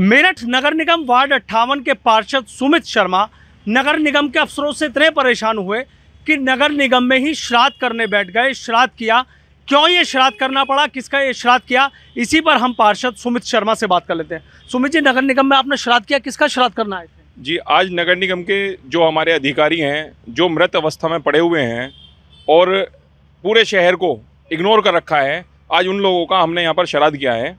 मेरठ नगर निगम ward अट्ठावन के पार्षद सुमित शर्मा नगर निगम के अफसरों से इतने परेशान हुए कि नगर निगम में ही श्राद्ध करने बैठ गए श्राद्ध किया क्यों ये श्राद्ध करना पड़ा किसका ये श्राद्ध किया इसी पर हम पार्षद सुमित शर्मा से बात कर लेते हैं सुमित जी नगर निगम में आपने श्राद्ध किया किसका श्राद्ध करना है जी आज नगर निगम के जो हमारे अधिकारी हैं जो मृत अवस्था में पड़े हुए हैं और पूरे शहर को इग्नोर कर रखा है आज उन लोगों का हमने यहाँ पर श्राद्ध किया है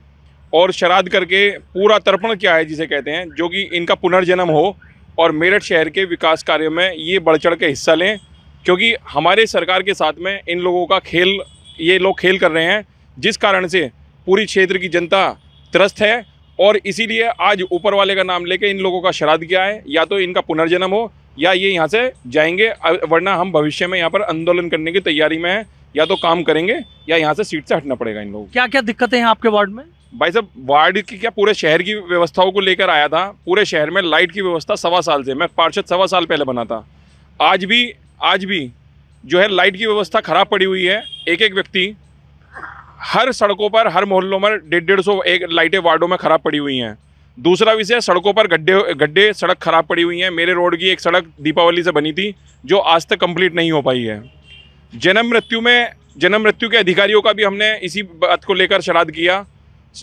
और शराध करके पूरा तर्पण किया है जिसे कहते हैं जो कि इनका पुनर्जन्म हो और मेरठ शहर के विकास कार्यों में ये बढ़ चढ़ के हिस्सा लें क्योंकि हमारे सरकार के साथ में इन लोगों का खेल ये लोग खेल कर रहे हैं जिस कारण से पूरी क्षेत्र की जनता त्रस्त है और इसीलिए आज ऊपर वाले का नाम लेके इन लोगों का श्राद्ध किया है या तो इनका पुनर्जन्म हो या ये यहाँ से जाएंगे वरना हम भविष्य में यहाँ पर आंदोलन करने की तैयारी में है या तो काम करेंगे या यहाँ से सीट से हटना पड़ेगा इन लोगों क्या क्या दिक्कतें हैं आपके वार्ड में भाई साहब वार्ड की क्या पूरे शहर की व्यवस्थाओं को लेकर आया था पूरे शहर में लाइट की व्यवस्था सवा साल से मैं पार्षद सवा साल पहले बना था आज भी आज भी जो है लाइट की व्यवस्था खराब पड़ी हुई है एक एक व्यक्ति हर सड़कों पर हर मोहल्लों में डेढ़ डेढ़ सौ एक लाइटें वार्डों में खराब पड़ी हुई हैं दूसरा विषय सड़कों पर गड्ढे गड्ढे सड़क खराब पड़ी हुई है मेरे रोड की एक सड़क दीपावली से बनी थी जो आज तक कंप्लीट नहीं हो पाई है जन्म मृत्यु में जन्म मृत्यु के अधिकारियों का भी हमने इसी बात को लेकर शराद किया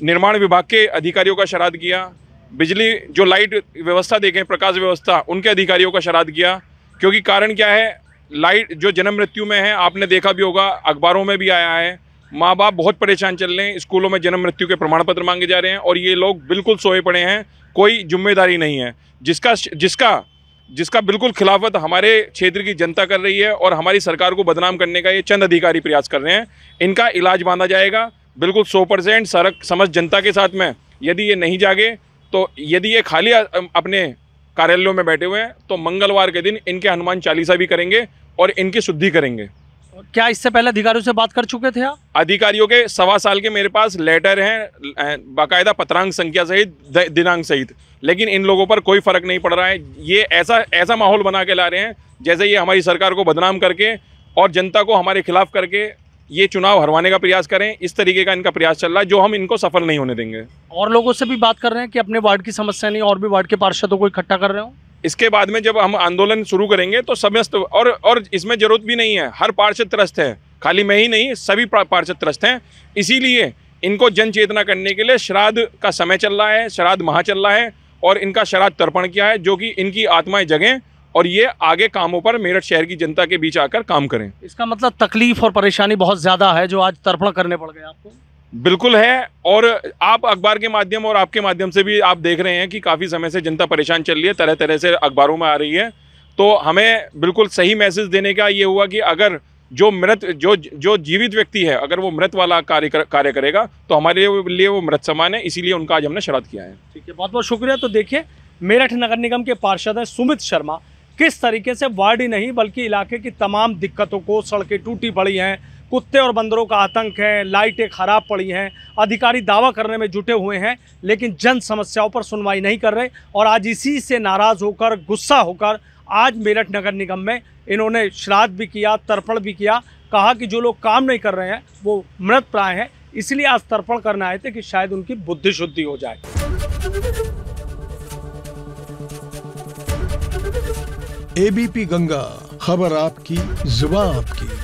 निर्माण विभाग के अधिकारियों का शराद किया बिजली जो लाइट व्यवस्था देखें प्रकाश व्यवस्था उनके अधिकारियों का शराद किया क्योंकि कारण क्या है लाइट जो जन्म मृत्यु में है आपने देखा भी होगा अखबारों में भी आया है माँ बाप बहुत परेशान चल रहे हैं स्कूलों में जन्म मृत्यु के प्रमाण पत्र मांगे जा रहे हैं और ये लोग बिल्कुल सोए पड़े हैं कोई जिम्मेदारी नहीं है जिसका जिसका जिसका बिल्कुल खिलाफत हमारे क्षेत्र की जनता कर रही है और हमारी सरकार को बदनाम करने का ये चंद अधिकारी प्रयास कर रहे हैं इनका इलाज बांधा जाएगा बिल्कुल सौ परसेंट सड़क समझ जनता के साथ में यदि ये नहीं जागे तो यदि ये खाली अपने कार्यालयों में बैठे हुए हैं तो मंगलवार के दिन इनके हनुमान चालीसा भी करेंगे और इनकी शुद्धि करेंगे क्या इससे पहले अधिकारियों से बात कर चुके थे आप अधिकारियों के सवा साल के मेरे पास लेटर हैं बाकायदा पत्रांक संख्या सहित दिनांक सहित लेकिन इन लोगों पर कोई फर्क नहीं पड़ रहा है ये ऐसा ऐसा माहौल बना के ला रहे हैं जैसे ये हमारी सरकार को बदनाम करके और जनता को हमारे खिलाफ करके ये चुनाव हरवाने का प्रयास करें इस तरीके का इनका प्रयास चल रहा है जो हम इनको सफल नहीं होने देंगे और लोगों से भी बात कर रहे हैं कि अपने वार्ड की समस्या नहीं और भी वार्ड के पार्षदों को इकट्ठा कर रहे हो इसके बाद में जब हम आंदोलन शुरू करेंगे तो समस्त और और इसमें ज़रूरत भी नहीं है हर पार्षद त्रस्त है खाली मैं ही नहीं सभी पार्षद त्रस्त हैं इसीलिए इनको जन चेतना करने के लिए श्राद्ध का समय चल रहा है श्राद्ध महा चल रहा है और इनका श्राद्ध तर्पण किया है जो कि इनकी आत्माएं जगें और ये आगे कामों पर मेरठ शहर की जनता के बीच आकर काम करें इसका मतलब तकलीफ और परेशानी बहुत ज़्यादा है जो आज तर्पण करने पड़ गए आपको बिल्कुल है और आप अखबार के माध्यम और आपके माध्यम से भी आप देख रहे हैं कि काफ़ी समय से जनता परेशान चल रही है तरह तरह से अखबारों में आ रही है तो हमें बिल्कुल सही मैसेज देने का ये हुआ कि अगर जो मृत जो जो जीवित व्यक्ति है अगर वो मृत वाला कार्य कर, कार्य करेगा तो हमारे लिए वो मृत समान है इसीलिए उनका आज हमने शराध किया है ठीक है बहुत बहुत शुक्रिया तो देखिए मेरठ नगर निगम के पार्षद हैं सुमित शर्मा किस तरीके से वार्ड ही नहीं बल्कि इलाके की तमाम दिक्कतों को सड़कें टूटी पड़ी हैं कुत्ते और बंदरों का आतंक है लाइटें खराब पड़ी हैं अधिकारी दावा करने में जुटे हुए हैं लेकिन जन समस्याओं पर सुनवाई नहीं कर रहे और आज इसी से नाराज़ होकर गुस्सा होकर आज मेरठ नगर निगम में इन्होंने श्राद्ध भी किया तर्पण भी किया कहा कि जो लोग काम नहीं कर रहे हैं वो मृत प्राय हैं इसलिए आज तर्पण करने आए थे कि शायद उनकी बुद्धि शुद्धि हो जाए एबीपी गंगा खबर आपकी जुबा आपकी